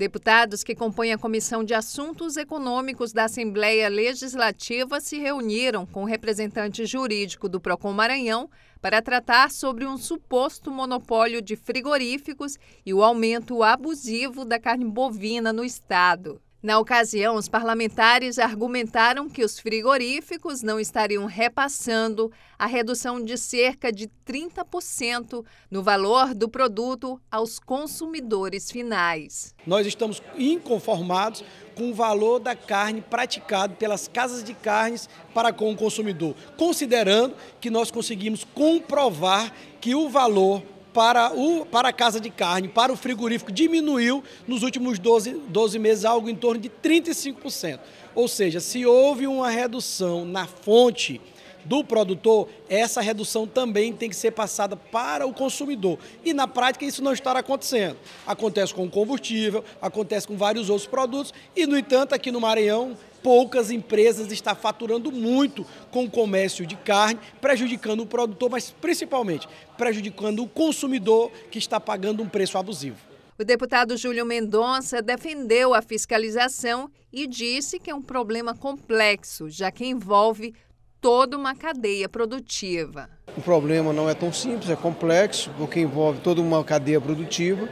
Deputados que compõem a Comissão de Assuntos Econômicos da Assembleia Legislativa se reuniram com o representante jurídico do Procon Maranhão para tratar sobre um suposto monopólio de frigoríficos e o aumento abusivo da carne bovina no estado. Na ocasião, os parlamentares argumentaram que os frigoríficos não estariam repassando a redução de cerca de 30% no valor do produto aos consumidores finais. Nós estamos inconformados com o valor da carne praticado pelas casas de carnes para com o consumidor, considerando que nós conseguimos comprovar que o valor para, o, para a casa de carne, para o frigorífico, diminuiu nos últimos 12, 12 meses algo em torno de 35%. Ou seja, se houve uma redução na fonte do produtor, essa redução também tem que ser passada para o consumidor. E na prática isso não está acontecendo. Acontece com o combustível, acontece com vários outros produtos e, no entanto, aqui no Maranhão, poucas empresas está faturando muito com o comércio de carne, prejudicando o produtor, mas principalmente prejudicando o consumidor que está pagando um preço abusivo. O deputado Júlio Mendonça defendeu a fiscalização e disse que é um problema complexo, já que envolve toda uma cadeia produtiva. O problema não é tão simples, é complexo, porque envolve toda uma cadeia produtiva,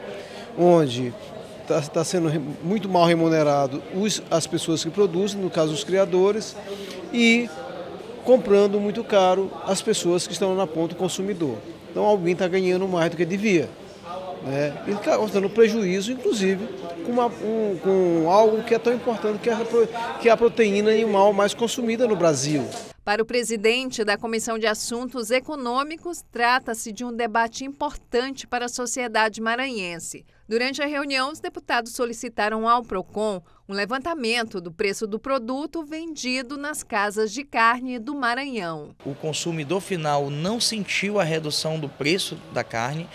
onde está tá sendo muito mal remunerado os, as pessoas que produzem, no caso os criadores, e comprando muito caro as pessoas que estão na ponta do consumidor. Então alguém está ganhando mais do que devia. Né? E está causando prejuízo, inclusive, com, uma, um, com, algo que é tão importante que é a, que é a proteína animal mais consumida no Brasil. Para o presidente da Comissão de Assuntos Econômicos, trata-se de um debate importante para a sociedade maranhense. Durante a reunião, os deputados solicitaram ao PROCON um levantamento do preço do produto vendido nas casas de carne do Maranhão. O consumidor final não sentiu a redução do preço da carne,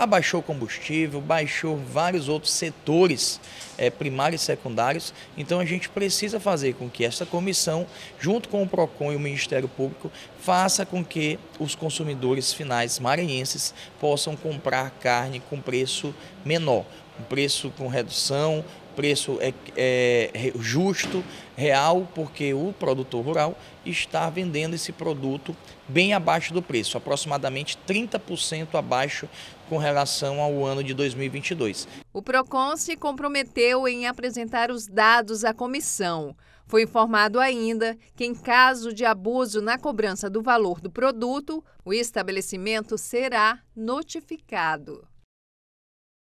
abaixou combustível, baixou vários outros setores é, primários e secundários. Então a gente precisa fazer com que essa comissão, junto com o PROCON e o Ministério Público, faça com que os consumidores finais maranhenses possam comprar carne com preço menor, um preço com redução, preço é, é, justo, real, porque o produtor rural está vendendo esse produto bem abaixo do preço, aproximadamente 30% abaixo com relação ao ano de 2022. O Procon se comprometeu em apresentar os dados à comissão. Foi informado ainda que, em caso de abuso na cobrança do valor do produto, o estabelecimento será notificado.